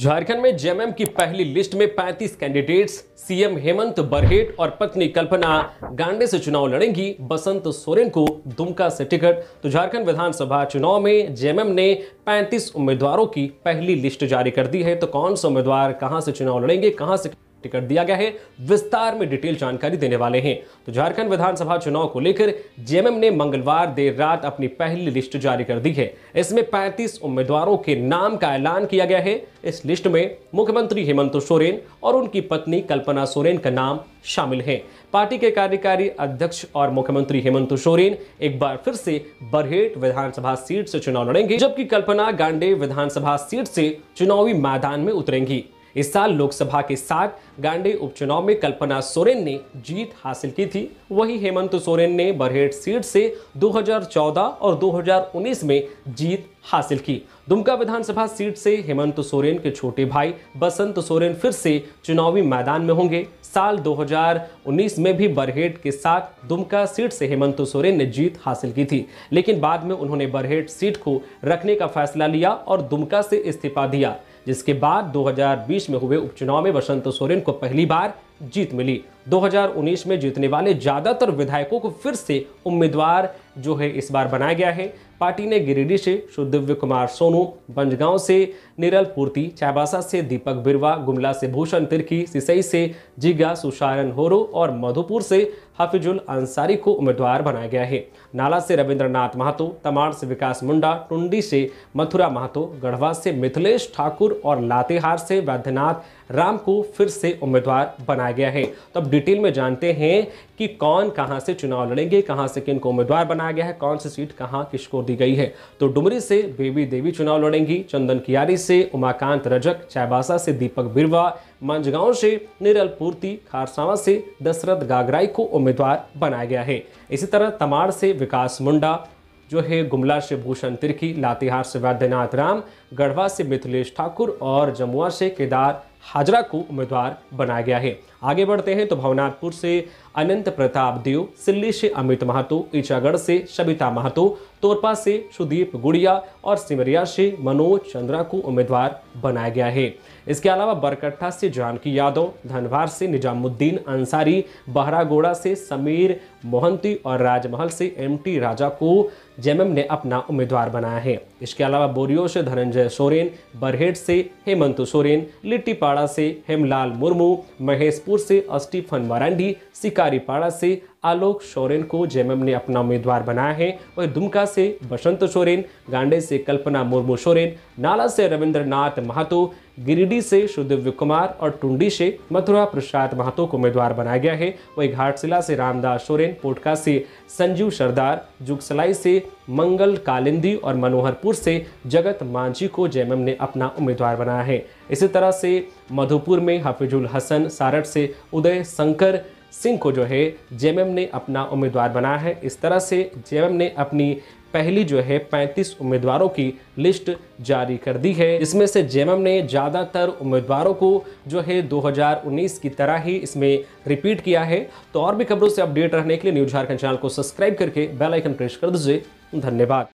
झारखंड में जेएमएम की पहली लिस्ट में 35 कैंडिडेट्स सीएम हेमंत बरहेट और पत्नी कल्पना गांडे से चुनाव लड़ेंगी बसंत सोरेन को दुमका से टिकट तो झारखंड विधानसभा चुनाव में जेएमएम ने 35 उम्मीदवारों की पहली लिस्ट जारी कर दी है तो कौन से उम्मीदवार कहां से चुनाव लड़ेंगे कहां से टिकट दिया गया है विस्तार में डिटेल जानकारी देने वाले हैं तो झारखंड विधानसभा चुनाव को लेकर जेएमएम ने मंगलवार देर रात अपनी पहली लिस्ट जारी कर दी है इसमें 35 उम्मीदवारों के नाम का ऐलान किया गया है इस लिस्ट में मुख्यमंत्री हेमंत सोरेन और उनकी पत्नी कल्पना सोरेन का नाम शामिल है पार्टी के कार्यकारी अध्यक्ष और मुख्यमंत्री हेमंत सोरेन एक बार फिर से बरहेट विधानसभा सीट से चुनाव लड़ेंगे जबकि कल्पना गांडे विधानसभा सीट से चुनावी मैदान में उतरेंगी इस साल लोकसभा के साथ गांडे उपचुनाव में कल्पना सोरेन ने जीत हासिल की थी वहीं हेमंत सोरेन ने बरहेट सीट से 2014 और 2019 में जीत हासिल की दुमका विधानसभा सीट से हेमंत सोरेन के छोटे भाई बसंत सोरेन फिर से चुनावी मैदान में होंगे साल 2019 में भी बरहेट के साथ दुमका सीट से हेमंत सोरेन ने जीत हासिल की थी लेकिन बाद में उन्होंने बरहेट सीट को रखने का फैसला लिया और दुमका से इस्तीफा दिया जिसके बाद 2020 में हुए उपचुनाव में बसंत सोरेन को पहली बार जीत मिली 2019 में जीतने वाले ज़्यादातर विधायकों को फिर से उम्मीदवार जो है इस बार बनाया गया है पार्टी ने गिरिडीह से सुदिव्य कुमार सोनू बंजगांव से निरल पूर्ति चाईबासा से दीपक बिरवा गुमला से भूषण तिर्की सिसई से जिगा सुशारन होरो और मधुपुर से हफिजुल अंसारी को उम्मीदवार बनाया गया है नाला से रविंद्रनाथ महतो तमाड़ से विकास मुंडा टुंडी से मथुरा महतो गढ़वा से मिथिलेश ठाकुर और लातेहार से वैद्यनाथ राम को फिर से उम्मीदवार बनाया गया है तो अब डिटेल में जानते हैं कि कौन कहाँ से चुनाव लड़ेंगे कहाँ से किनको उम्मीदवार बनाया बनाया गया है कौन सी सीट कहाँ किसको दी गई है तो डुमरी से बेबी देवी चुनाव लड़ेंगी चंदन कियारी से उमाकांत रजक चायबासा से दीपक बिरवा मांझगांव से निरल पूर्ति खारसावा से दशरथ गागराई को उम्मीदवार बनाया गया है इसी तरह तमाड़ से विकास मुंडा जो है गुमला से भूषण तिर्की लातेहार से वैद्यनाथ राम गढ़वा से मिथिलेश ठाकुर और जमुआ से केदार हाजरा को उम्मीदवार बनाया गया है आगे बढ़ते हैं तो भवनाथपुर से अनंत प्रताप देव सिल्ली से अमित महतो ईचागढ़ से सबिता महतो तोरपा से सुदीप गुड़िया और सिमरिया से मनोज चंद्रा को उम्मीदवार बनाया गया है इसके अलावा बरकट्ठा से जानकी यादव धनवार से निजामुद्दीन अंसारी बहरागोड़ा से समीर मोहंती और राजमहल से एम राजा को जेएमएम ने अपना उम्मीदवार बनाया है इसके अलावा बोरियो से धनंजय सोरेन बरहेट से हेमंत सोरेन लिट्टीपाड़ा से हेमलाल मुर्मू महेशपुर से अस्टीफन मरांडी सिकारीपाड़ा से आलोक सोरेन को जेएमएम ने अपना उम्मीदवार बनाया है वहीं दुमका से बसंत सोरेन गांडे से कल्पना मुर्मू सोरेन नाला से रविंद्रनाथ महातो गिरिडीह से सुदिव्य कुमार और टुंडी से मथुरा प्रसाद महातो को उम्मीदवार बनाया गया है वहीं घाटशिला से रामदास सोरेन पोटका से संजीव सरदार जुगसलाई से मंगल कालिंदी और मनोहरपुर से जगत मांझी को जेएमएम ने अपना उम्मीदवार बनाया है इसी तरह से मधुपुर में हफिजुल हसन सारठ से उदय शंकर सिंह को जो है जे ने अपना उम्मीदवार बनाया है इस तरह से जे ने अपनी पहली जो है 35 उम्मीदवारों की लिस्ट जारी कर दी है इसमें से जेएमएम ने ज़्यादातर उम्मीदवारों को जो है 2019 की तरह ही इसमें रिपीट किया है तो और भी खबरों से अपडेट रहने के लिए न्यूज झारखंड चैनल को सब्सक्राइब करके बेल आइकन प्रेस कर दीजिए धन्यवाद